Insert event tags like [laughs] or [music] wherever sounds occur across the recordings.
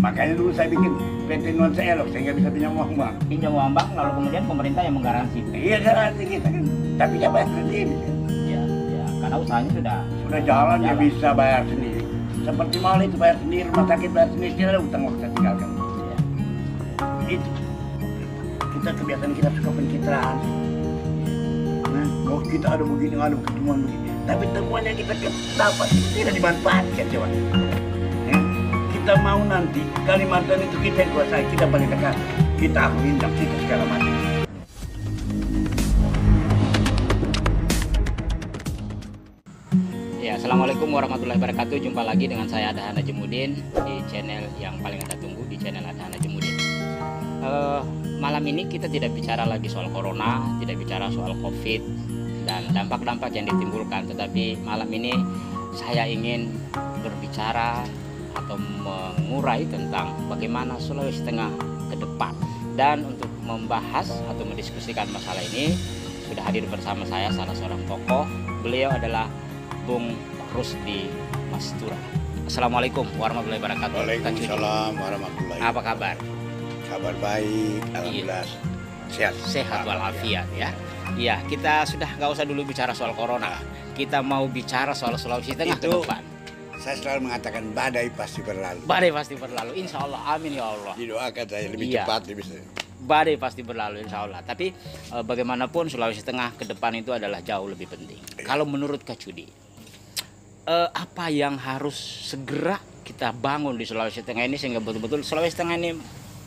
makanya dulu saya bikin PT non elok sehingga bisa pinjam uang bang pinjam uang bang lalu kemudian pemerintah yang menggaransi iya garansi kita kan tapi dia bayar sendiri ya ya karena usahanya sudah sudah jalan, dia ya bisa bayar sendiri seperti mal itu bayar sendiri rumah sakit bayar sendiri ada utang waktu kita tinggalkan iya. itu kita kebiasaan kita suka pencitraan nah kalau oh, kita ada begini ada ketemuan begini tapi temuan yang kita dapat tidak dimanfaatkan coba kita mau nanti Kalimantan itu kita yang kuasai, kita paling dekat. Kita harus minta kita segala macam. Ya, Assalamualaikum warahmatullahi wabarakatuh. Jumpa lagi dengan saya Adhana Jemudin di channel yang paling Anda tunggu di channel Adhana Jemudin. Uh, eh, malam ini kita tidak bicara lagi soal corona, tidak bicara soal covid dan dampak-dampak yang ditimbulkan. Tetapi malam ini saya ingin berbicara atau mengurai tentang bagaimana Sulawesi Tengah ke depan. Dan untuk membahas atau mendiskusikan masalah ini sudah hadir bersama saya salah seorang tokoh. Beliau adalah Bung Rusdi Mastura. Assalamualaikum warahmatullahi wabarakatuh. Waalaikumsalam warahmatullahi wabarakatuh. Apa kabar? Kabar baik, iya. alhamdulillah. Iya. Sehat. Sehat walafiat ya. Iya, kita sudah nggak usah dulu bicara soal corona. Iya. Kita mau bicara soal Sulawesi Tengah itu, ke depan saya selalu mengatakan badai pasti berlalu. Badai pasti berlalu, insya Allah. Amin ya Allah. Didoakan saya lebih iya. cepat lebih badai pasti berlalu insya Allah. Tapi e, bagaimanapun Sulawesi Tengah ke depan itu adalah jauh lebih penting. Iya. Kalau menurut Kak Cudi, e, eh, apa yang harus segera kita bangun di Sulawesi Tengah ini sehingga betul-betul Sulawesi Tengah ini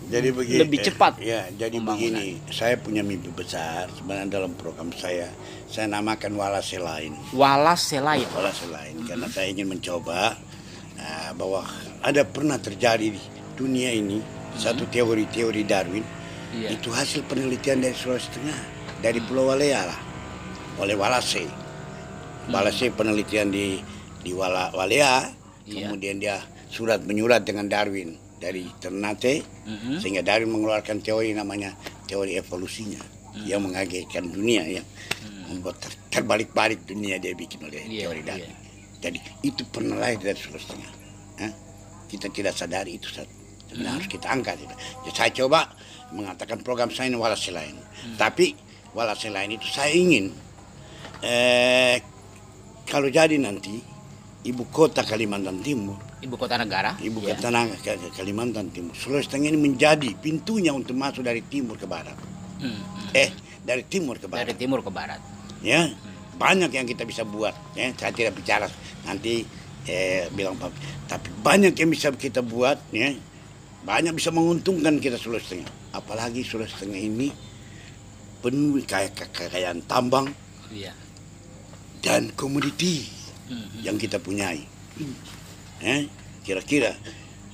jadi begini lebih eh, cepat. ya, jadi begini, saya punya mimpi besar sebenarnya dalam program saya. Saya namakan Walase lain. Walase lain. Walas Selain mm -hmm. karena saya ingin mencoba uh, bahwa ada pernah terjadi di dunia ini mm -hmm. satu teori-teori Darwin. Yeah. Itu hasil penelitian dari Sulawesi Tengah, dari Pulau Walea lah. Oleh Walase. Mm-hmm. Walase mm -hmm. penelitian di di Walea, yeah. kemudian dia surat menyurat dengan Darwin dari Ternate mm-hmm. sehingga Darwin mengeluarkan teori namanya teori evolusinya mm-hmm. yang mengagetkan dunia yang mm-hmm. membuat ter- terbalik-balik dunia dia bikin oleh yeah, teori Darwin. Yeah. Jadi itu pernah lahir dari Sulawesi Kita tidak sadari itu saat Mm-hmm. harus kita angkat. Jadi ya, saya coba mengatakan program saya ini walhasil lain. Mm-hmm. Tapi walhasil lain itu saya ingin eh, kalau jadi nanti ibu kota Kalimantan Timur ibu kota negara. Ibu ya. kota negara Kalimantan Timur. Sulawesi Tengah ini menjadi pintunya untuk masuk dari timur ke barat. Hmm. hmm. Eh, dari timur ke barat. Dari timur ke barat. Ya, hmm. banyak yang kita bisa buat. Ya, saya tidak bicara nanti eh, bilang Pak, tapi banyak yang bisa kita buat. Ya, banyak bisa menguntungkan kita Sulawesi Tengah. Apalagi Sulawesi Tengah ini penuh kaya kekayaan tambang. Iya. Dan komoditi hmm. hmm. yang kita punyai. Hmm eh, kira-kira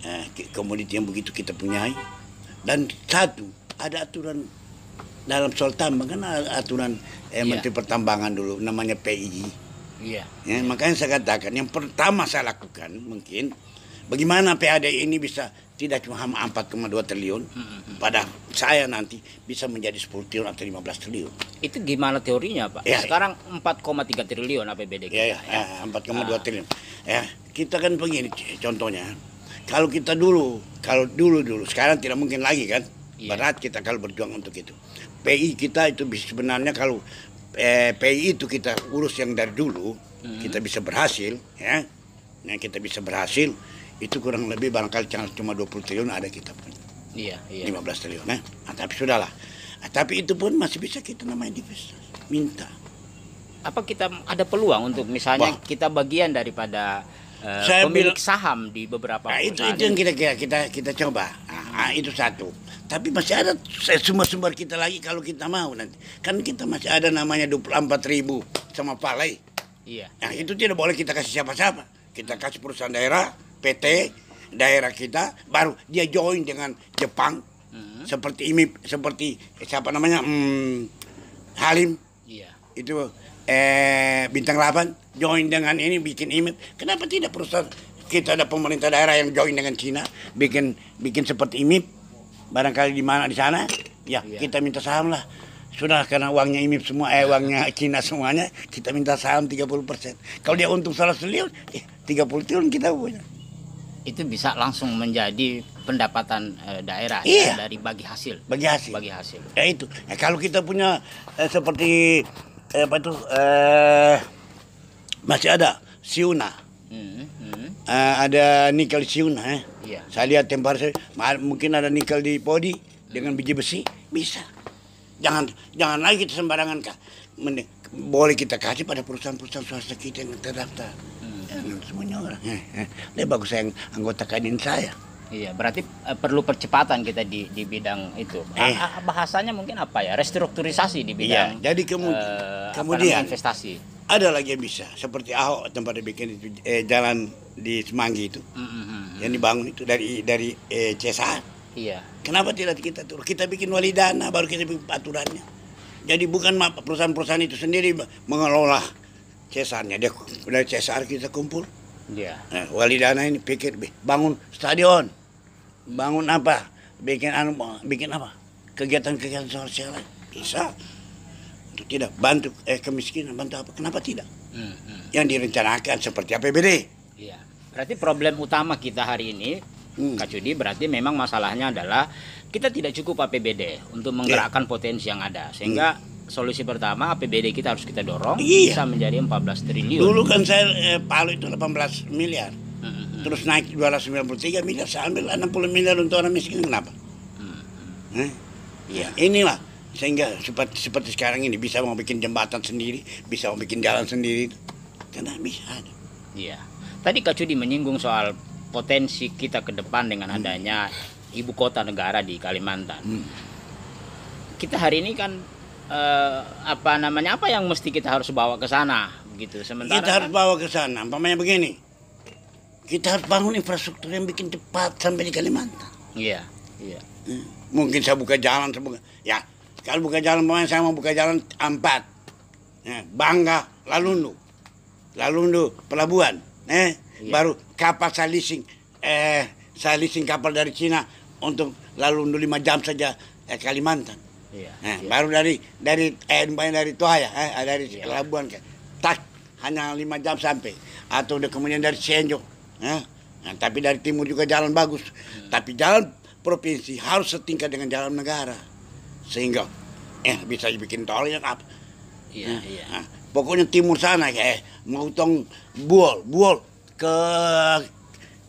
eh, komoditi yang begitu kita punyai dan satu ada aturan dalam soal tambang kan aturan eh, yeah. Menteri Pertambangan dulu namanya PII. Yeah. Ya, eh, makanya saya katakan yang pertama saya lakukan mungkin bagaimana PAD ini bisa tidak cuma 4,2 triliun hmm. pada saya nanti bisa menjadi 10 triliun atau 15 triliun itu gimana teorinya Pak ya, ya. sekarang ya. 4,3 triliun APBD kita ya, ya, ya. 4,2 ya. ah. triliun ya kita kan begini contohnya kalau kita dulu kalau dulu dulu sekarang tidak mungkin lagi kan yeah. berat kita kalau berjuang untuk itu PI kita itu sebenarnya kalau eh, PI itu kita urus yang dari dulu hmm. kita bisa berhasil ya nah kita bisa berhasil itu kurang lebih barangkali cuma 20 triliun ada kita pun, Iya, iya. 15 triliun ya. Nah, tapi sudahlah. Nah, tapi itu pun masih bisa kita namanya divestasi, minta. Apa kita ada peluang untuk misalnya Wah. kita bagian daripada uh, Saya pemilik saham di beberapa nah, itu itu yang kita kita kita, kita coba. Nah, hmm. itu satu. Tapi masih ada sumber-sumber kita lagi kalau kita mau nanti. Kan kita masih ada namanya 24 ribu sama Palai. Iya. Nah, itu tidak boleh kita kasih siapa-siapa. Kita kasih perusahaan daerah, PT daerah kita baru dia join dengan Jepang hmm. seperti ini seperti siapa namanya hmm, Halim iya. itu eh, bintang 8 join dengan ini bikin imip kenapa tidak perusahaan kita ada pemerintah daerah yang join dengan Cina bikin bikin seperti IMIP barangkali di mana di sana ya iya. kita minta saham lah sudah karena uangnya IMIP semua eh uangnya [laughs] Cina semuanya kita minta saham 30% kalau dia untung salah seliun eh, 30 triliun kita punya itu bisa langsung menjadi pendapatan eh, daerah ya, iya. ya, dari bagi hasil. Bagi hasil. Bagi hasil. Ya itu. Ya, kalau kita punya eh, seperti eh, apa itu eh, masih ada siuna. Hmm, hmm. Eh, ada nikel siuna ya. Saya lihat tempat saya, mungkin ada nikel di podi hmm. dengan biji besi bisa. Jangan jangan lagi kita sembarangan kak. boleh kita kasih pada perusahaan-perusahaan swasta kita yang terdaftar semuanya orang. Eh, eh, dia bagus yang anggota kadin saya. Iya, berarti eh, perlu percepatan kita di di bidang itu. Eh. Ah, ah, bahasanya mungkin apa ya? Restrukturisasi di iya, bidang. Iya, jadi kemu uh, kemudian investasi. Ada lagi yang bisa, seperti Ahok tempat dibikin itu eh, jalan di Semanggi itu. Mm -hmm. Yang dibangun itu dari dari eh, Cesa. Iya. Kenapa tidak kita turun? Kita bikin wali dana, baru kita bikin aturannya. Jadi bukan perusahaan-perusahaan itu sendiri mengelola Cesarnya dia udah Cesar kita kumpul. Iya. Nah, wali Yeah. Nah, dana ini pikir bangun stadion, bangun apa, bikin anu, bikin apa, kegiatan-kegiatan sosial bisa. Itu tidak bantu eh, kemiskinan, bantu apa? Kenapa tidak? Hmm, hmm. Yang direncanakan seperti APBD. Iya. Berarti problem utama kita hari ini hmm. Kak Cudi berarti memang masalahnya adalah kita tidak cukup APBD untuk iya. menggerakkan yeah. potensi yang ada sehingga hmm solusi pertama APBD kita harus kita dorong iya. bisa menjadi 14 triliun. Dulu kan saya eh, Palu itu 18 miliar. Hmm. Terus naik 293 miliar, saya ambil 60 miliar untuk orang miskin kenapa? Hmm. Eh? Iya. inilah sehingga seperti seperti sekarang ini bisa mau bikin jembatan sendiri, bisa mau bikin jalan sendiri. Karena bisa ada. Iya. Tadi Kak Cudi menyinggung soal potensi kita ke depan dengan hmm. adanya hmm. ibu kota negara di Kalimantan. Hmm. Kita hari ini kan eh, apa namanya apa yang mesti kita harus bawa ke sana begitu sementara kita harus bawa ke sana umpamanya begini kita harus bangun infrastruktur yang bikin cepat sampai di Kalimantan iya iya hmm. mungkin saya buka jalan saya ya kalau buka jalan umpamanya saya mau buka jalan empat 4 ya, Bangga lalu nu pelabuhan eh iya. baru kapal saya leasing eh saya leasing kapal dari Cina untuk lalu nu lima jam saja eh, Kalimantan Iya. Nah, iya. baru dari dari eh bukan dari Toha ya, eh, dari iya. Labuan ke Tak hanya lima jam sampai atau udah kemudian dari Senjo. Eh. Nah, tapi dari timur juga jalan bagus. Hmm. Tapi jalan provinsi harus setingkat dengan jalan negara. Sehingga eh bisa dibikin tol yang apa. Iya, nah, iya. Nah, pokoknya timur sana eh mau tong buol, buol ke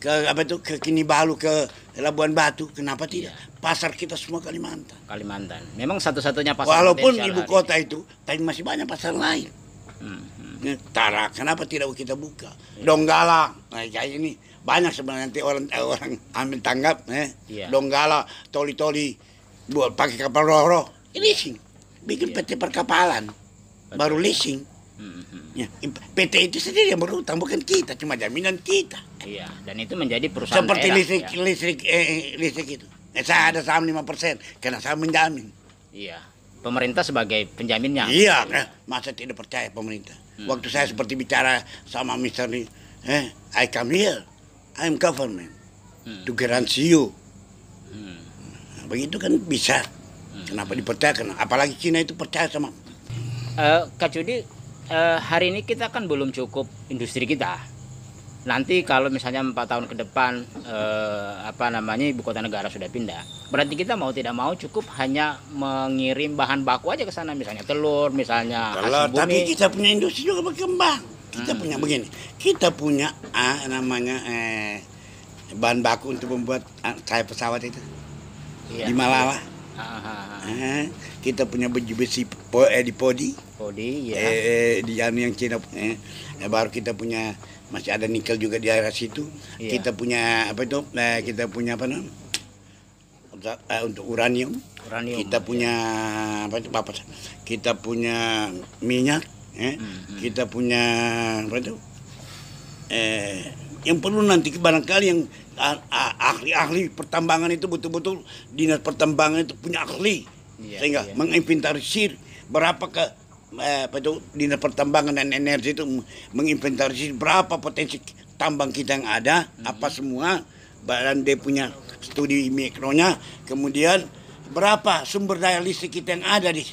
ke apa itu ke balu ke Labuan Batu kenapa tidak iya. pasar kita semua Kalimantan Kalimantan memang satu-satunya pasar walaupun ibu kota ini. itu tapi masih banyak pasar lain hmm, hmm. Tara kenapa tidak kita buka iya. Donggala nah, kayak ini banyak sebenarnya nanti orang eh, orang ambil tanggap eh. iya. Donggala toli-toli buat pakai kapal roh-roh iya. ini sih bikin iya. PT perkapalan baru leasing Mm-hmm. Ya, PT itu sendiri yang berhutang bukan kita, cuma jaminan kita. Iya, dan itu menjadi perusahaan Seperti daerah, listrik ya. listrik eh, eh listrik itu. Eh, saya ada saham 5% karena saya menjamin. Iya. Pemerintah sebagai penjaminnya. Iya, iya. masa tidak percaya pemerintah. Hmm. Waktu saya seperti bicara sama Mister ini, eh, I come here, I'm government hmm. to guarantee you. Hmm. Nah, begitu kan bisa. Hmm. Kenapa dipercaya? Kenapa? Apalagi Cina itu percaya sama. Uh, Kak Cudi, eh, hari ini kita kan belum cukup industri kita. Nanti kalau misalnya empat tahun ke depan eh, apa namanya ibu kota negara sudah pindah, berarti kita mau tidak mau cukup hanya mengirim bahan baku aja ke sana, misalnya telur, misalnya. Kalau bumi. tapi kita punya industri juga berkembang. Kita hmm. punya begini, kita punya ah, namanya eh, bahan baku untuk membuat ah, kayak pesawat itu iya. di Malala Eh, kita punya baju besi po, eh, di podi. Podi ya. Eh, di anu yang Cina eh. eh, baru kita punya masih ada nikel juga di daerah situ. Ya. Kita punya apa itu? Eh, kita punya apa namanya? Uh, untuk uranium. uranium. Kita punya ya. apa itu? Apa? Kita punya minyak, eh. Hmm, hmm. Kita punya apa itu? Eh, yang perlu nanti barangkali yang ahli-ahli pertambangan itu betul-betul dinas pertambangan itu punya ahli iya, sehingga iya. menginventarisir berapa ke eh, apa itu dinas pertambangan dan energi itu menginventarisir berapa potensi tambang kita yang ada mm-hmm. apa semua dan dia punya studi mikronya kemudian berapa sumber daya listrik kita yang ada di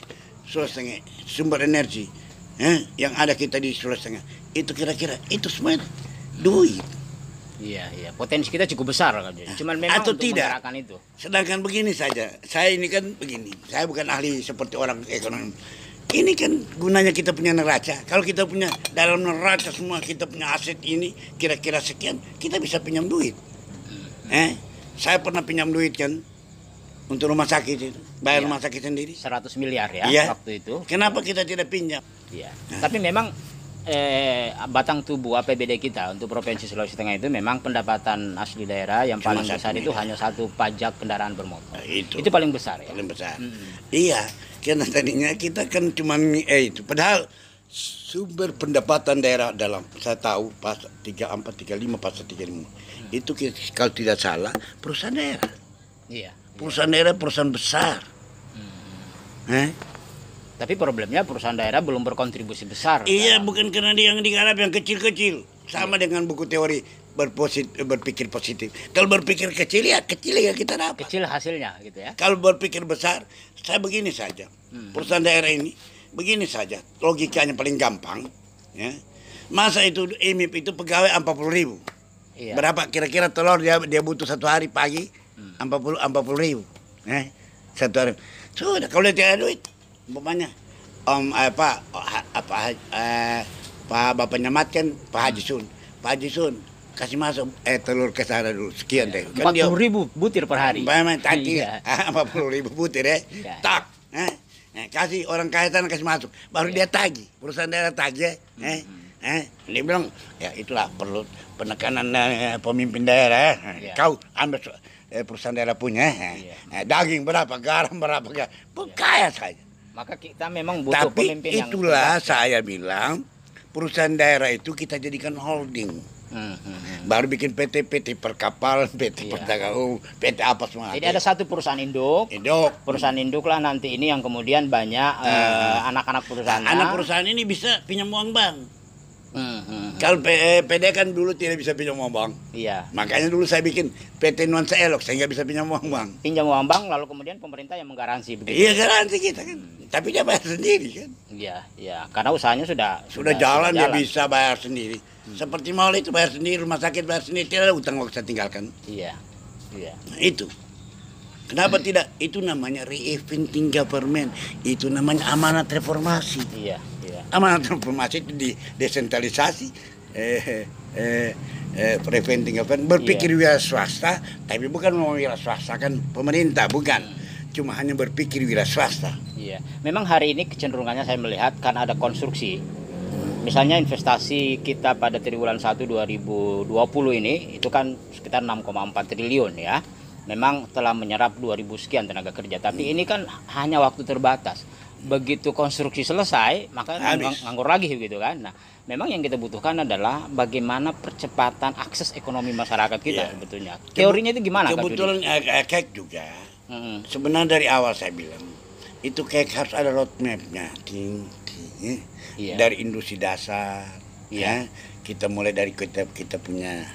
Sulawesi Tengah sumber energi eh, yang ada kita di Sulawesi Tengah itu kira-kira itu semua duit Iya, iya. Potensi kita cukup besar kan. Cuman memang Atau tidak. itu. Sedangkan begini saja. Saya ini kan begini. Saya bukan ahli seperti orang ekonomi. Ini kan gunanya kita punya neraca. Kalau kita punya dalam neraca semua kita punya aset ini kira-kira sekian, kita bisa pinjam duit. Hmm. Eh, saya pernah pinjam duit kan untuk rumah sakit itu. Bayar iya. rumah sakit sendiri 100 miliar ya, ya waktu itu. Kenapa kita tidak pinjam? Iya. Nah. Tapi memang eh, batang tubuh APBD kita untuk Provinsi Sulawesi Tengah itu memang pendapatan asli daerah yang Cuma paling besar itu hanya satu pajak kendaraan bermotor. Nah, itu. itu paling besar ya. Paling besar. Hmm. Iya, karena tadinya kita kan cuma eh itu padahal sumber pendapatan daerah dalam saya tahu pas 34 35 pas 35 hmm. itu kalau tidak salah perusahaan daerah. Iya. Perusahaan iya. daerah perusahaan besar. Hmm. Eh? Tapi problemnya perusahaan daerah belum berkontribusi besar. Iya, dalam... bukan karena dia yang digarap yang kecil-kecil. Sama iya. dengan buku teori berposit berpikir positif. Kalau berpikir kecil ya kecil ya kita dapat. Kecil hasilnya gitu ya. Kalau berpikir besar, saya begini saja. Hmm. Perusahaan daerah ini begini saja. Logikanya paling gampang, ya. Masa itu IMIP itu pegawai 40 ribu. Iya. Berapa kira-kira telur dia dia butuh satu hari pagi? Hmm. 40 40.000. ribu. Eh, satu hari. Sudah kalau dia ada duit, umpamanya om eh, pak apa eh, pak bapaknya mat kan pak Haji Sun pak Haji Sun kasih masuk eh telur ke sana dulu sekian deh kan empat puluh ribu butir per hari memang tadi empat puluh ribu butir ya tak eh, eh, kasih orang kaya sana kasih masuk baru ya. dia tagi perusahaan daerah tagi eh, hmm. Eh, eh, dia bilang ya itulah perlu penekanan eh, pemimpin daerah eh. ya. kau ambil eh, perusahaan daerah punya eh. Ya. Eh, daging berapa garam berapa garam iya. kaya saja maka kita memang butuh Tapi pemimpin itulah yang itulah ya. saya bilang perusahaan daerah itu kita jadikan holding. Hmm, hmm, hmm. Baru bikin PT PT perkapal, [laughs] PT iya. perdagangan, PT apa semua. Jadi ada satu perusahaan induk. Induk. Perusahaan induk lah nanti ini yang kemudian banyak hmm. Eh, anak-anak hmm. uh, anak -anak perusahaan. Anak perusahaan ini bisa pinjam uang bank kalau Kalau eh, PD kan dulu tidak bisa pinjam uang bank. Iya. Makanya dulu saya bikin PT Nuansa Elok sehingga bisa pinjam uang bank. Pinjam uang bank lalu kemudian pemerintah yang menggaransi begitu. Iya garansi kita kan. Hmm. Tapi dia bayar sendiri kan. Iya, iya. Karena usahanya sudah sudah, sudah jalan, sudah jalan dia bisa bayar sendiri. Hmm. Seperti mal itu bayar sendiri, rumah sakit bayar sendiri, tidak ada utang waktu saya tinggalkan. Iya. Iya. Nah, itu. Kenapa hmm. tidak? Itu namanya reinventing government. Itu namanya amanat reformasi. Iya amanat [laughs] reformasi itu di desentralisasi eh, eh, eh, preventing event. berpikir yeah. wira swasta tapi bukan mau wira swasta kan pemerintah bukan cuma hanya berpikir wira swasta iya yeah. memang hari ini kecenderungannya saya melihat karena ada konstruksi misalnya investasi kita pada triwulan 1 2020 ini itu kan sekitar 6,4 triliun ya memang telah menyerap 2000 sekian tenaga kerja tapi hmm. ini kan hanya waktu terbatas begitu konstruksi selesai maka Habis. nganggur lagi gitu kan nah memang yang kita butuhkan adalah bagaimana percepatan akses ekonomi masyarakat kita yeah. sebetulnya teorinya itu gimana kebetulan kan, juga hmm sebenarnya dari awal saya bilang itu kek harus ada roadmapnya ting, ting. Yeah. Iya. dari industri dasar yeah. ya eh. kita mulai dari kita kita punya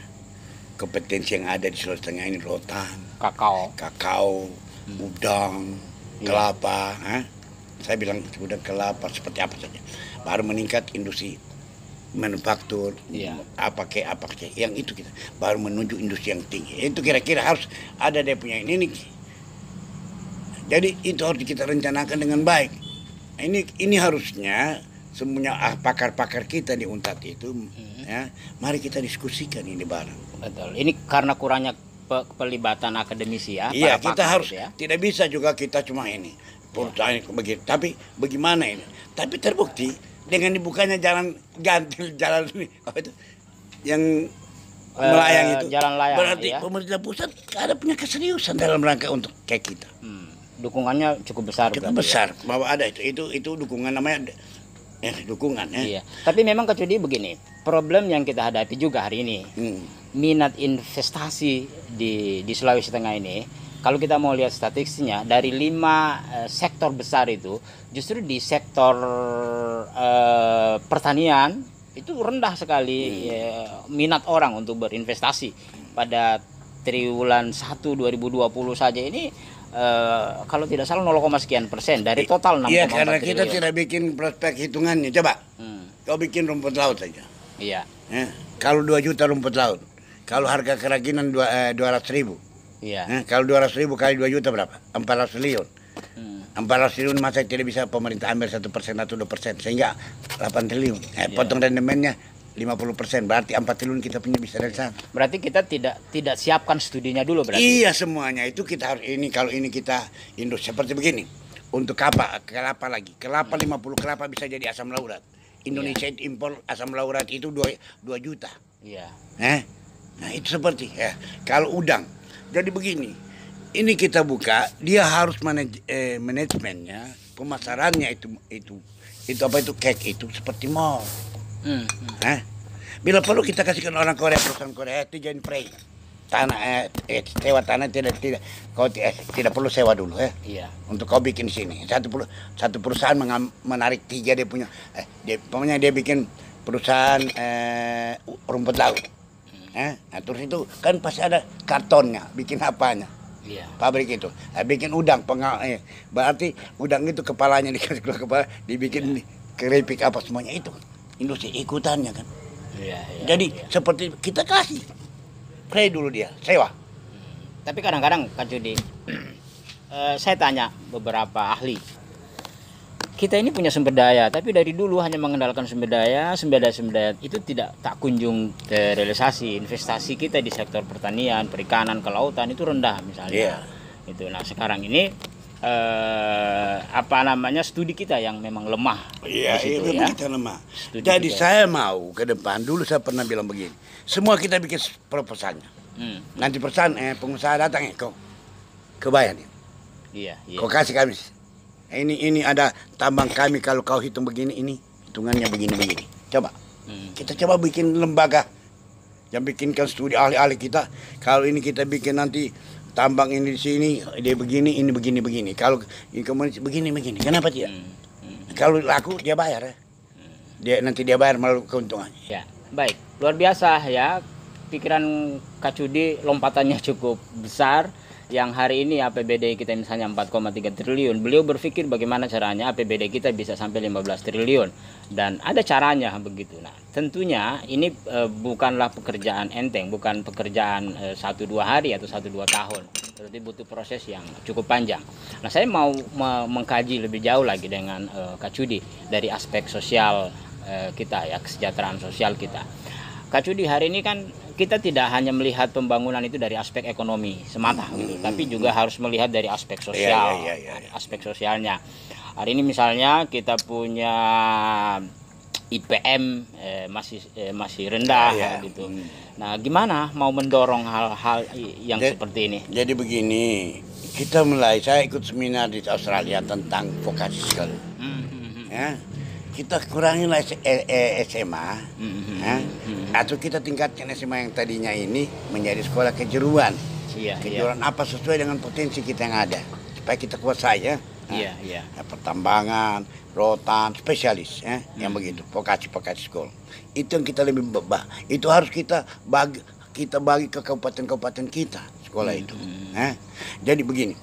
kompetensi yang ada di Sulawesi Tengah ini rotan kakao kakao hmm. udang iya. kelapa yeah saya bilang gudang kelapa seperti apa saja baru meningkat industri manufaktur ya. apa ke apa ke yang itu kita baru menuju industri yang tinggi itu kira-kira harus ada dia punya ini nih jadi itu harus kita rencanakan dengan baik ini ini harusnya semuanya ah, pakar-pakar kita di untat itu hmm. ya mari kita diskusikan ini bareng betul ini karena kurangnya pelibatan akademisi ya iya kita harus gitu ya? tidak bisa juga kita cuma ini perusahaan oh, begitu. Tapi bagaimana ini? Tapi terbukti dengan dibukanya jalan ganti [laughs] jalan ini apa oh, itu yang eh, melayang eh, itu jalan layang, berarti iya. pemerintah pusat ada punya keseriusan dalam rangka untuk kayak kita hmm. dukungannya cukup besar cukup ya? besar ya. bahwa ada itu itu itu dukungan namanya eh, dukungan ya iya. tapi memang kecuali begini problem yang kita hadapi juga hari ini hmm. minat investasi di di Sulawesi Tengah ini kalau kita mau lihat statistiknya dari lima eh, sektor besar itu justru di sektor eh, pertanian itu rendah sekali hmm. ya, minat orang untuk berinvestasi pada triwulan 1 2020 saja ini Uh, kalau tidak salah 0, sekian persen dari total 6,4 Iya karena kita tidak bikin prospek hitungannya coba hmm. kau bikin rumput laut saja iya eh, kalau 2 juta rumput laut kalau harga keraginan eh, dua ratus ribu Iya. Nah, kalau 200 ribu kali 2 juta berapa? 400 triliun. Hmm. 400 triliun masa tidak bisa pemerintah ambil satu persen atau dua persen sehingga 8 triliun. Eh, yeah. potong rendemennya 50 persen berarti 4 triliun kita punya bisa dari sana. Berarti kita tidak tidak siapkan studinya dulu berarti. Iya semuanya itu kita harus ini kalau ini kita industri seperti begini untuk kelapa kelapa lagi kelapa 50 hmm. kelapa bisa jadi asam laurat iya. Indonesia yeah. impor asam laurat itu 2, 2 juta. Iya. Yeah. Eh? Nah itu seperti ya kalau udang. Jadi begini, ini kita buka, dia harus manaj eh, manajemennya, pemasarannya itu itu itu apa itu cake itu seperti mall. Hmm. hmm. bila perlu kita kasihkan orang Korea perusahaan Korea eh, itu jangan pray tanah eh, eh, sewa tanah tidak tidak kau eh, tidak perlu sewa dulu ya. Iya. Untuk kau bikin sini satu per, satu perusahaan mengam, menarik tiga dia punya eh dia pokoknya dia bikin perusahaan eh, rumput laut eh nah, terus itu kan pasti ada kartonnya bikin apanya Iya. Pabrik itu, nah, bikin udang pengal, eh. berarti udang itu kepalanya [laughs] dikasih keluar kepala, dibikin iya. keripik apa semuanya itu industri ikutannya kan. Iya, iya, Jadi iya. seperti kita kasih play dulu dia sewa. Hmm. Tapi kadang-kadang Kak Judi, [clears throat] eh, saya tanya beberapa ahli kita ini punya sumber daya, tapi dari dulu hanya mengandalkan sumber daya, sumber daya sumber daya itu tidak tak kunjung terrealisasi. Investasi kita di sektor pertanian, perikanan, kelautan itu rendah misalnya. Yeah. Itu. Nah sekarang ini eh, apa namanya studi kita yang memang lemah. Iya, yeah, ya. memang ya. kita lemah. Studi Jadi kita. saya mau ke depan dulu saya pernah bilang begini, semua kita bikin proposalnya. Hmm. Nanti pesan eh pengusaha datang ya eh, kok kebayang ya. Iya. Yeah, iya. Kau kasih kami ini ini ada tambang kami kalau kau hitung begini ini hitungannya begini begini coba hmm. kita coba bikin lembaga yang bikinkan studi ahli-ahli kita kalau ini kita bikin nanti tambang ini di sini dia begini ini begini begini kalau ini kemudian begini begini kenapa tidak hmm. hmm. kalau laku dia bayar ya hmm. dia nanti dia bayar malu keuntungannya ya baik luar biasa ya pikiran Kacudi lompatannya cukup besar yang hari ini APBD kita misalnya 4,3 triliun, beliau berpikir bagaimana caranya APBD kita bisa sampai 15 triliun dan ada caranya begitu. Nah, tentunya ini e, bukanlah pekerjaan enteng, bukan pekerjaan eh, satu dua hari atau satu dua tahun. Berarti butuh proses yang cukup panjang. Nah, saya mau me mengkaji lebih jauh lagi dengan e, Kak Cudi dari aspek sosial e, kita ya, kesejahteraan sosial kita. Kak Cudi hari ini kan kita tidak hanya melihat pembangunan itu dari aspek ekonomi semata hmm, gitu, hmm, tapi hmm, juga harus melihat dari aspek iya, sosial, ya, ya, ya, aspek sosialnya. Hari ini misalnya kita punya IPM eh, masih eh, masih rendah ya, gitu. Hmm. Nah, gimana mau mendorong hal-hal yang jadi, seperti ini? Jadi begini, kita mulai saya ikut seminar di Australia tentang vokasi Hmm, hmm, hmm. Ya kita lah SMA eh, eh, mm-hmm. mm-hmm. atau kita tingkatkan SMA yang tadinya ini menjadi sekolah kejuruan iya, iya. kejuruan apa sesuai dengan potensi kita yang ada supaya kita kuasai ya iya. nah, pertambangan, rotan, spesialis, ya, yang mm-hmm. begitu, vokasi-vokasi sekolah. Itu yang kita lebih bebah. Itu harus kita bagi kita bagi ke kabupaten-kabupaten kita sekolah itu. Jadi begini,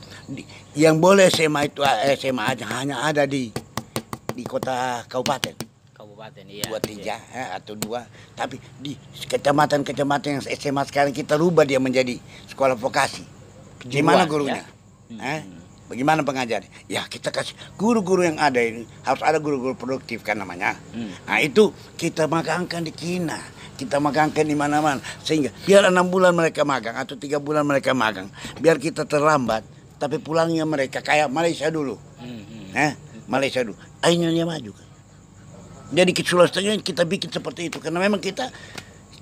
yang boleh SMA itu eh, SMA aja hanya ada di di kota kabupaten kabupaten iya dua tiga iya. atau dua tapi di kecamatan kecamatan yang SMA sekarang kita rubah dia menjadi sekolah vokasi gimana ya. gurunya ya. Hmm. Hah? Eh, bagaimana pengajarnya ya kita kasih guru-guru yang ada ini harus ada guru-guru produktif kan namanya hmm. nah itu kita magangkan di kina, kita magangkan di mana-mana sehingga biar enam bulan mereka magang atau tiga bulan mereka magang biar kita terlambat tapi pulangnya mereka kayak Malaysia dulu hmm. Nah, Malaysia dulu akhirnya dia maju kan jadi kita Sulawesi Tengah kita bikin seperti itu karena memang kita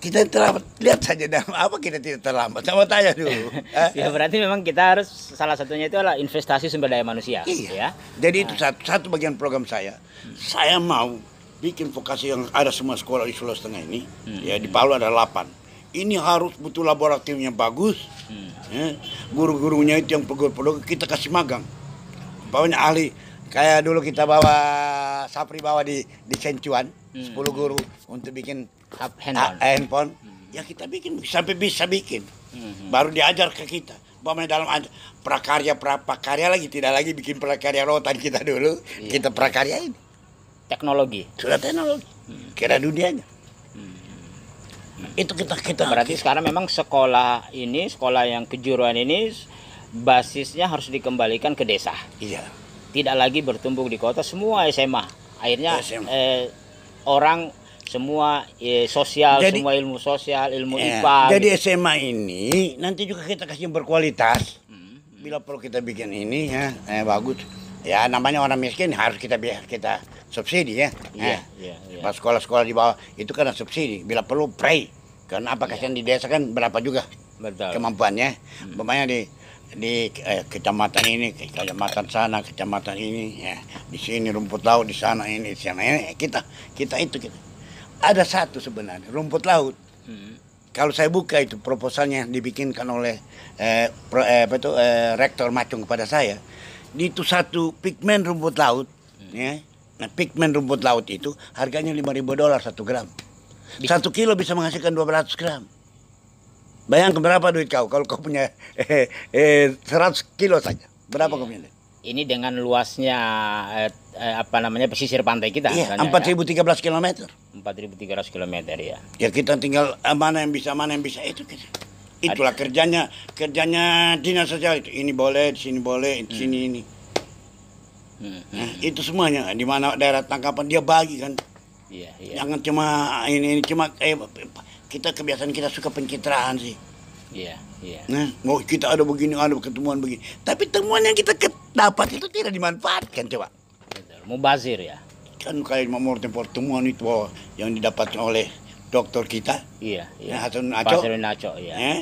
kita terlambat lihat saja dan [laughs] apa kita tidak terlambat sama tanya dulu [laughs] ah, ah. ya berarti memang kita harus salah satunya itu adalah investasi sumber daya manusia iya. ya jadi nah. itu ah. satu, satu bagian program saya hmm. saya mau bikin vokasi yang ada semua sekolah di Sulawesi Tengah ini hmm. ya di Palu ada 8 ini harus butuh laboratoriumnya bagus hmm. ya. guru-gurunya itu yang pegawai-pegawai kita kasih magang pokoknya ahli kayak dulu kita bawa Sapri bawa di di Cencuan hmm. 10 guru untuk bikin handphone, handphone. Hmm. ya kita bikin sampai bisa bikin hmm. baru diajar ke kita umpamanya dalam prakarya prakarya lagi tidak lagi bikin prakarya rotan kita dulu iya. kita ini teknologi sudah teknologi hmm. kira dunianya hmm. itu kita kita nah, berarti kita. sekarang memang sekolah ini sekolah yang kejuruan ini basisnya harus dikembalikan ke desa iya tidak lagi bertumbuh di kota semua SMA akhirnya SMA. Eh, orang semua eh, sosial jadi, semua ilmu sosial ilmu ya, IPA gitu. jadi gitu. SMA ini nanti juga kita kasih berkualitas hmm, bila perlu kita bikin ini ya eh, bagus ya namanya orang miskin harus kita kita subsidi ya iya yeah, yeah, iya. sekolah-sekolah di bawah itu karena subsidi bila perlu pray karena apa iya. kasihan di desa kan berapa juga Betul. kemampuannya hmm. Bumanya di di eh, kecamatan ini, kecamatan sana, kecamatan ini, ya di sini rumput laut, di sana ini, di sana ini, eh, kita kita itu kita. Ada satu sebenarnya rumput laut. Hmm. Kalau saya buka itu proposalnya dibikinkan oleh eh, pro, eh, apa itu, eh, rektor Macung kepada saya, itu satu pigmen rumput laut, hmm. ya. Nah, pigmen rumput laut itu harganya 5.000 dolar satu gram. Satu kilo bisa menghasilkan 200 gram. Bayangkan berapa duit kau kalau kau punya eh, eh, 100 kilo saja. Berapa kau punya? Ini dengan luasnya eh, eh, apa namanya pesisir pantai kita. Iya, 4013 ya. km. 4300 km ya. Ya kita tinggal eh, mana yang bisa mana yang bisa itu kita. Itulah Ada. kerjanya kerjanya dinas saja itu. Ini boleh, sini boleh, di hmm. sini ini. Hmm, hmm, nah, itu semuanya di mana daerah tangkapan dia bagi kan. Iya, iya. Jangan cuma ini, ini cuma eh, kita kebiasaan kita suka pencitraan sih. Iya, iya. Nah, mau kita ada begini, ada ketemuan begini. Tapi temuan yang kita dapat itu tidak dimanfaatkan coba. mau bazir ya. Kan kayak nomor tempor temuan itu oh, yang didapat oleh dokter kita. Iya, iya. Nah, atau Aco. iya. Eh?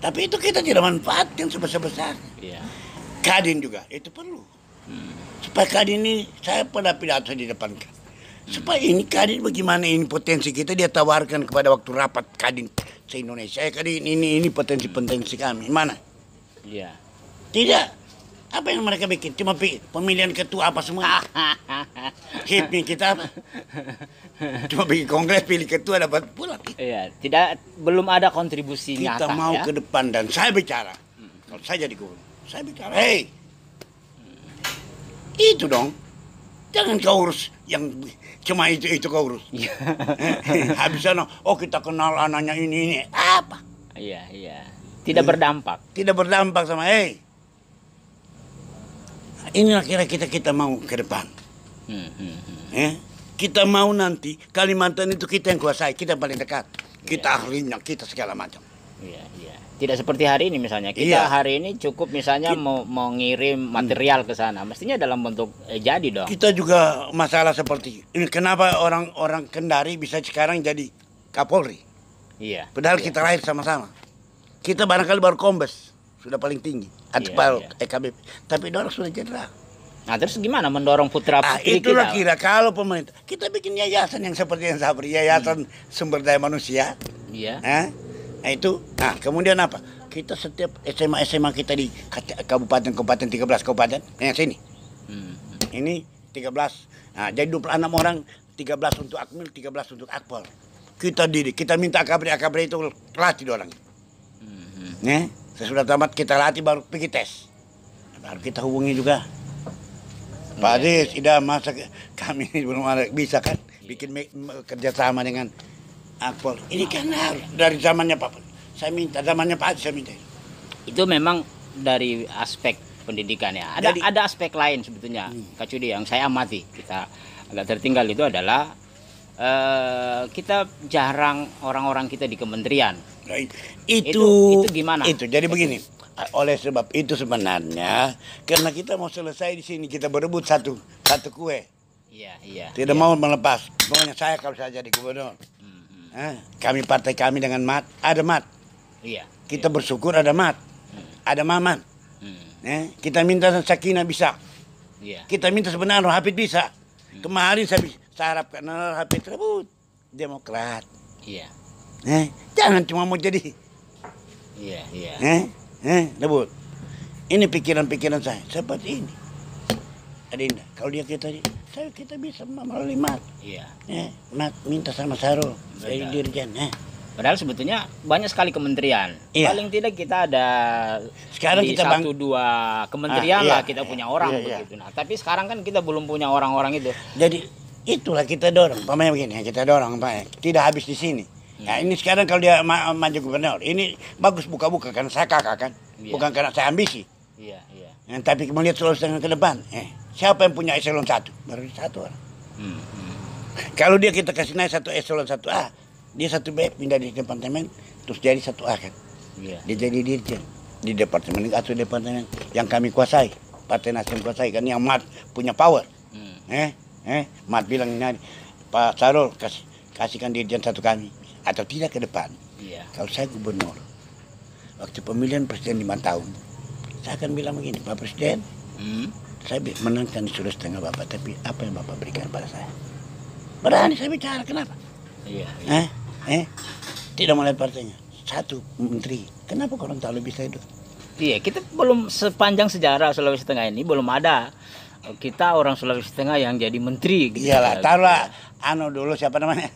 Tapi itu kita tidak manfaatkan sebesar-besar. Iya. Kadin juga, itu perlu. Hmm. Supaya kadin ini saya pernah pidato di depan supaya ini kadin bagaimana ini potensi kita dia tawarkan kepada waktu rapat kadin se Indonesia ya kadin ini ini potensi potensi kami mana iya tidak apa yang mereka bikin cuma pemilihan ketua apa semua [laughs] hitnya kita apa cuma bikin kongres pilih ketua dapat pulang iya tidak belum ada kontribusi kita nyata, mau ya? ke depan dan saya bicara kalau saya jadi guru saya bicara hei hmm. itu dong jangan kau urus yang cuma itu itu kau urus. Iya. [laughs] Habis sana, oh kita kenal anaknya ini ini apa? Iya iya. Tidak iya. berdampak. Tidak berdampak sama, hei. Inilah kira kita kita mau ke depan. Hmm, hmm, hmm. Eh? Kita mau nanti Kalimantan itu kita yang kuasai, kita paling dekat, kita yeah. ahlinya, kita segala macam. Iya yeah, iya. Yeah tidak seperti hari ini misalnya kita iya. hari ini cukup misalnya kita, mau mengirim hmm. material ke sana mestinya dalam bentuk eh, jadi dong kita juga masalah seperti ini kenapa orang-orang Kendari bisa sekarang jadi Kapolri iya padahal iya. kita lahir sama-sama kita barangkali baru kombes sudah paling tinggi iya, atau iya, iya. E EKBP tapi orang sudah jenderal Nah terus gimana mendorong putra ah, putri ah, itulah kita? kira kalau pemerintah kita bikin yayasan yang seperti yang Sabri yayasan hmm. sumber daya manusia. Iya. Eh? Nah, itu. Nah, kemudian apa? Kita setiap SMA-SMA kita di kabupaten-kabupaten 13 kabupaten, yang sini. Hmm. Ini 13. Nah, jadi 26 orang, 13 untuk Akmil, 13 untuk Akpol. Kita diri, kita minta akabri-akabri itu latih orang. Hmm. Ya, sesudah tamat kita latih baru pergi tes. Baru kita hubungi juga. Pak Aziz, iya. tidak masa kami belum bisa kan iya. bikin kerjasama dengan akpol ini kan harus dari zamannya Pak saya minta zamannya Pak saya minta itu memang dari aspek pendidikan ya ada Jadi, ada aspek lain sebetulnya hmm. Kak Cudi yang saya amati kita agak tertinggal itu adalah uh, kita jarang orang-orang kita di kementerian nah, itu, itu itu gimana itu jadi begini oleh sebab itu sebenarnya karena kita mau selesai di sini kita berebut satu satu kue Iya, iya. Tidak iya. mau melepas. Pokoknya saya kalau saya jadi gubernur. Kami partai kami dengan mat ada mat. Iya. Kita iya. bersyukur ada mat. Hmm. Ada maman. Hmm. Eh, kita minta Sakina bisa. Iya. Kita minta sebenarnya Hafid bisa. Hmm. Kemarin saya, saya harapkan Hafid rebut Demokrat. Iya. Eh, jangan cuma mau jadi. Iya, iya. Eh, eh, rebut. Ini pikiran-pikiran saya seperti ini. Adinda, kalau dia kita tadi saya kita bisa melalui mat. Iya. Eh, ya, mat minta sama Saru saya Dirjen. Eh. Ya. Padahal sebetulnya banyak sekali kementerian. Iya. Paling tidak kita ada sekarang di kita satu bang... dua kementerian ah, iya, lah kita iya, punya orang iya, iya, begitu. Nah, tapi sekarang kan kita belum punya orang-orang itu. Jadi itulah kita dorong. Pemain begini ya, kita dorong Pak. Tidak habis di sini. nah ini sekarang kalau dia ma maju gubernur, ini bagus buka-buka kan saya kakak kan, iya. bukan karena saya ambisi. Iya, iya. Nah, tapi melihat solusi dengan ke depan, eh Siapa yang punya eselon satu? Baru satu orang. Hmm, hmm. Kalau dia kita kasih naik satu eselon satu A, dia satu B pindah di departemen, terus jadi satu A kan. Yeah. Dia jadi dirjen di departemen atau departemen yang kami kuasai, partai nasdem kuasai kan yang mat punya power. Hmm. Eh, eh, mat bilang ini nah, Pak Sarul kasih kasihkan dirjen satu kami atau tidak ke depan. Yeah. Kalau saya gubernur, waktu pemilihan presiden lima tahun, saya akan bilang begini, Pak Presiden, hmm saya menangkan di setengah Bapak, tapi apa yang Bapak berikan pada saya? Berani saya bicara, kenapa? Iya, iya. Eh? Eh? Tidak melihat partainya. Satu menteri, kenapa lebih bisa itu? Iya, kita belum sepanjang sejarah Sulawesi Tengah ini belum ada kita orang Sulawesi Tengah yang jadi menteri gitu. tahu lah. anu dulu siapa namanya?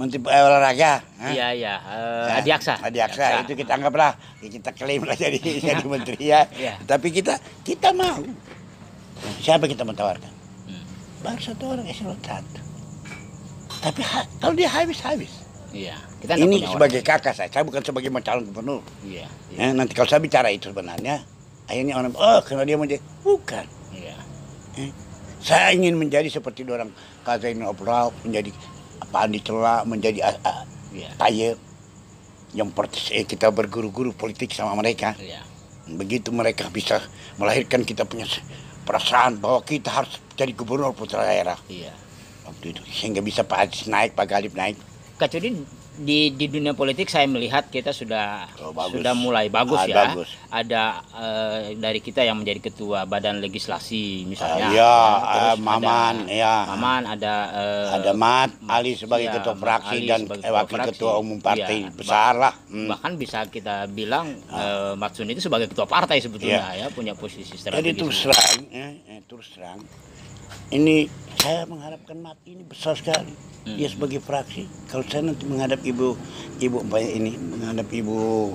Menteri eh, olahraga. Eh? Iya iya, uh, Adiaksa. Adiaksa. Adiaksa. itu kita anggaplah ya, kita klaim lah jadi [laughs] jadi menteri ya. ya. Tapi kita kita mau siapa kita menawarkan tawarkan hmm. baru satu orang eselon ya, satu tapi kalau dia habis habis iya kita ini sebagai orang. kakak saya saya bukan sebagai calon gubernur iya, iya. Ya, nanti kalau saya bicara itu sebenarnya akhirnya orang oh karena dia mau jadi bukan iya. ya. saya ingin menjadi seperti orang kata ini obrol menjadi apa di celah menjadi uh, yeah. kaya yang eh, kita berguru-guru politik sama mereka yeah. begitu mereka bisa melahirkan kita punya perasaan bahwa kita harus jadi gubernur putra daerah. Iya. Waktu itu sehingga bisa Pak Aziz naik, Pak Galip naik. Kacudin di di dunia politik saya melihat kita sudah oh, sudah mulai bagus ah, ya. Bagus. Ada uh, dari kita yang menjadi ketua badan legislasi misalnya. Uh, ya, uh, Maman ada, ya. Maman ada uh, eh, ada Mat Ali sebagai ya, ketua fraksi dan eh, wakil ketua umum partai ya, besar lah. Hmm. Bahkan bisa kita bilang uh, ah. matsun itu sebagai ketua partai sebetulnya ya, ya punya posisi strategis. Jadi ya, terus terang ya, terus terang ini saya mengharapkan mati ini besar sekali hmm. dia sebagai fraksi kalau saya nanti menghadap ibu ibu banyak ini menghadap ibu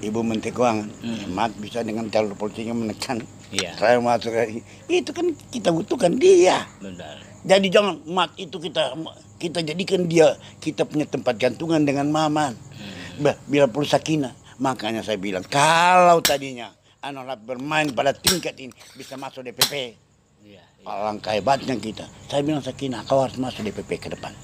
ibu menteri keuangan hmm. mat bisa dengan calon politiknya menekan iya. saya masuk itu kan kita butuhkan dia Benar. jadi jangan mat itu kita kita jadikan dia kita punya tempat gantungan dengan maman hmm. bila perlu sakina makanya saya bilang kalau tadinya anak bermain pada tingkat ini bisa masuk DPP Iya. Alangkah hebatnya kita. Saya bilang Sakina, kau harus masuk DPP ke depan.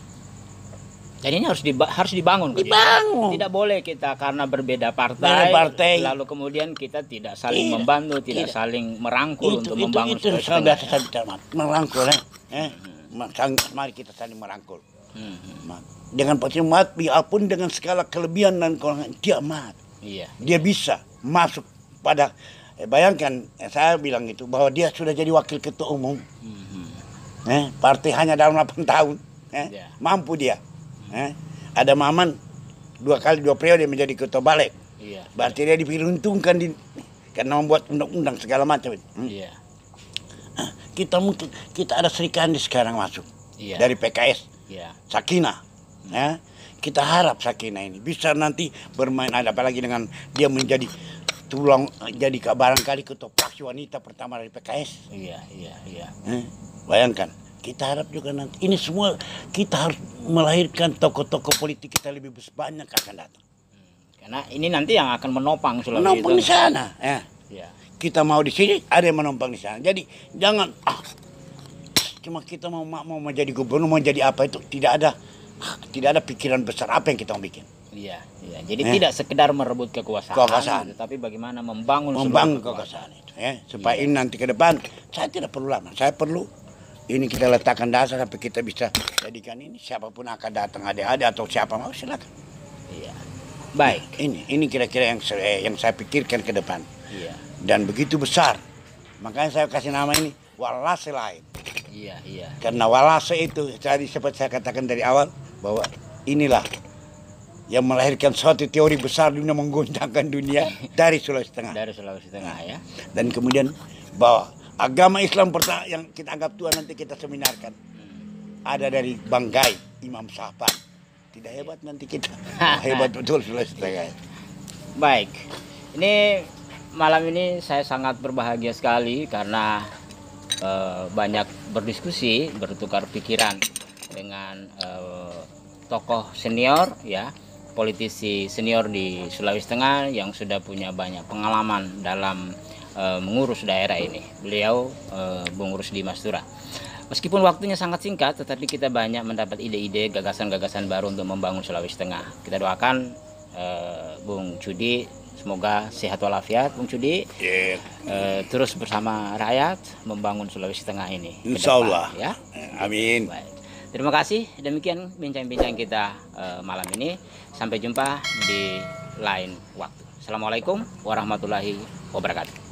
Jadi ini harus dib harus dibangun. Dibangun. Tidak boleh kita karena berbeda partai. Berbeda partai. Lalu kemudian kita tidak saling tidak. membantu, tidak, tidak saling merangkul itu, untuk itu, membangun. Itu itu biasa saya bicara merangkul ya. Eh. eh hmm. Mari kita saling merangkul. Hmm. hmm. Dengan pasti mat, biarpun dengan segala kelebihan dan kekurangan dia mat. Iya. Dia bisa masuk pada Eh, bayangkan eh, saya bilang itu bahwa dia sudah jadi wakil ketua umum. Mm-hmm. Eh, partai hanya dalam 8 tahun. Eh, yeah. Mampu dia. Eh, ada Maman dua kali dua periode menjadi ketua balik. Yeah. Berarti dia diperuntungkan di, karena membuat undang-undang segala macam. Hmm? Yeah. kita mungkin kita ada Sri Kandi sekarang masuk yeah. dari PKS. Yeah. Sakina. Hmm. Eh, kita harap Sakina ini bisa nanti bermain ada apalagi dengan dia menjadi tulang eh, jadi barangkali ketoprak fraksi wanita pertama dari PKS. Iya, iya, iya. Hmm? bayangkan, kita harap juga nanti ini semua kita harus melahirkan tokoh-tokoh politik kita lebih banyak akan datang. Hmm, karena ini nanti yang akan menopang Sulawesi. Menopang di sana, ya. Iya. Kita mau di sini, ada yang menopang di sana. Jadi jangan ah cuma kita mau mau mau jadi gubernur mau jadi apa itu tidak ada ah, tidak ada pikiran besar apa yang kita mau bikin. Iya, iya. Jadi eh? tidak sekedar merebut kekuasaan, kekuasaan. tapi bagaimana membangun membangun kekuasaan. kekuasaan itu, ya. Iya. Supaya iya. ini nanti ke depan saya tidak perlu lama, saya perlu ini kita letakkan dasar sampai kita bisa jadikan ini siapapun akan datang ada-ada atau siapa mau silakan. Iya. Baik. Nah, ini ini kira-kira yang eh, yang saya pikirkan ke depan. Iya. Dan begitu besar. Makanya saya kasih nama ini Walase lain. Iya, iya. Karena Walase itu tadi sempat saya katakan dari awal bahwa inilah yang melahirkan suatu teori besar dunia mengguncangkan dunia dari Sulawesi Tengah. Dari Sulawesi Tengah ya. Dan kemudian bahwa agama Islam pertama yang kita anggap tua nanti kita seminarkan hmm. ada dari Banggai Imam Sahpan. Tidak hebat nanti kita [laughs] hebat betul Sulawesi Tengah. Baik, ini malam ini saya sangat berbahagia sekali karena e, banyak berdiskusi bertukar pikiran dengan e, tokoh senior ya politisi senior di Sulawesi Tengah yang sudah punya banyak pengalaman dalam e, mengurus daerah ini. Beliau e, Bung Rusdi Mastura. Meskipun waktunya sangat singkat, tetapi kita banyak mendapat ide-ide, gagasan-gagasan baru untuk membangun Sulawesi Tengah. Kita doakan e, Bung Cudi semoga sehat walafiat Bung Cudi. Yeah. Iya. E, terus bersama rakyat membangun Sulawesi Tengah ini. Insya Allah. Ya. Amin. Baik. Terima kasih, demikian bincang-bincang kita uh, malam ini. Sampai jumpa di lain waktu. Assalamualaikum warahmatullahi wabarakatuh.